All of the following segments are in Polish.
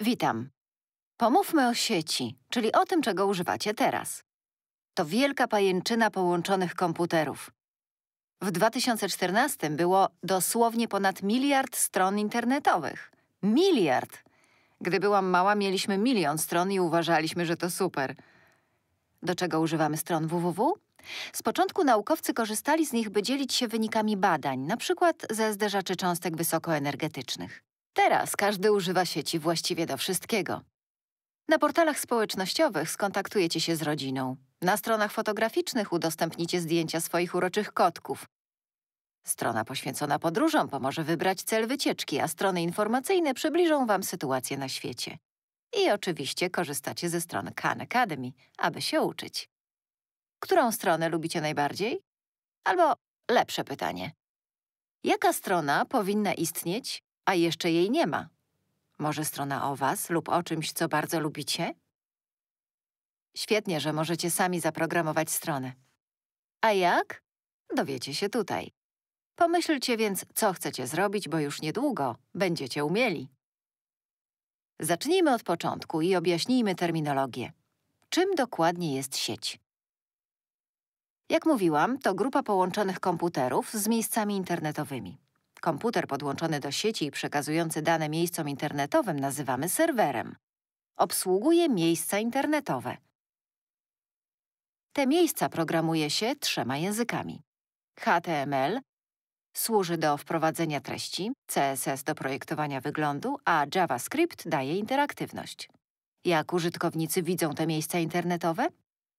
Witam. Pomówmy o sieci, czyli o tym, czego używacie teraz. To wielka pajęczyna połączonych komputerów. W 2014 było dosłownie ponad miliard stron internetowych. Miliard! Gdy byłam mała, mieliśmy milion stron i uważaliśmy, że to super. Do czego używamy stron www? Z początku naukowcy korzystali z nich, by dzielić się wynikami badań, na przykład ze zderzaczy cząstek wysokoenergetycznych. Teraz każdy używa sieci właściwie do wszystkiego. Na portalach społecznościowych skontaktujecie się z rodziną. Na stronach fotograficznych udostępnicie zdjęcia swoich uroczych kotków. Strona poświęcona podróżom pomoże wybrać cel wycieczki, a strony informacyjne przybliżą Wam sytuację na świecie. I oczywiście korzystacie ze stron Khan Academy, aby się uczyć. Którą stronę lubicie najbardziej? Albo lepsze pytanie. Jaka strona powinna istnieć a jeszcze jej nie ma. Może strona o was lub o czymś, co bardzo lubicie? Świetnie, że możecie sami zaprogramować stronę. A jak? Dowiecie się tutaj. Pomyślcie więc, co chcecie zrobić, bo już niedługo będziecie umieli. Zacznijmy od początku i objaśnijmy terminologię. Czym dokładnie jest sieć? Jak mówiłam, to grupa połączonych komputerów z miejscami internetowymi. Komputer podłączony do sieci i przekazujący dane miejscom internetowym nazywamy serwerem. Obsługuje miejsca internetowe. Te miejsca programuje się trzema językami. HTML służy do wprowadzenia treści, CSS do projektowania wyglądu, a JavaScript daje interaktywność. Jak użytkownicy widzą te miejsca internetowe?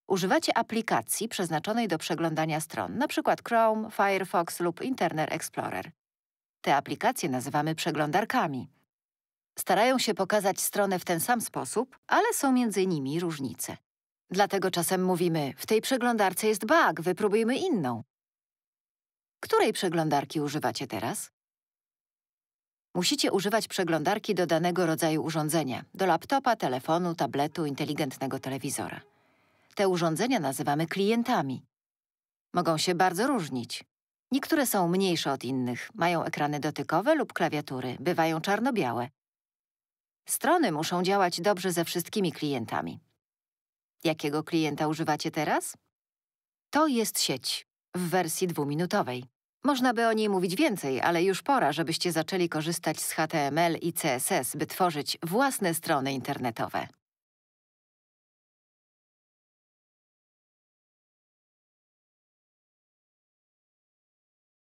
Używacie aplikacji przeznaczonej do przeglądania stron, np. Chrome, Firefox lub Internet Explorer. Te aplikacje nazywamy przeglądarkami. Starają się pokazać stronę w ten sam sposób, ale są między nimi różnice. Dlatego czasem mówimy, w tej przeglądarce jest bug, wypróbujmy inną. Której przeglądarki używacie teraz? Musicie używać przeglądarki do danego rodzaju urządzenia, do laptopa, telefonu, tabletu, inteligentnego telewizora. Te urządzenia nazywamy klientami. Mogą się bardzo różnić. Niektóre są mniejsze od innych, mają ekrany dotykowe lub klawiatury, bywają czarno-białe. Strony muszą działać dobrze ze wszystkimi klientami. Jakiego klienta używacie teraz? To jest sieć w wersji dwuminutowej. Można by o niej mówić więcej, ale już pora, żebyście zaczęli korzystać z HTML i CSS, by tworzyć własne strony internetowe.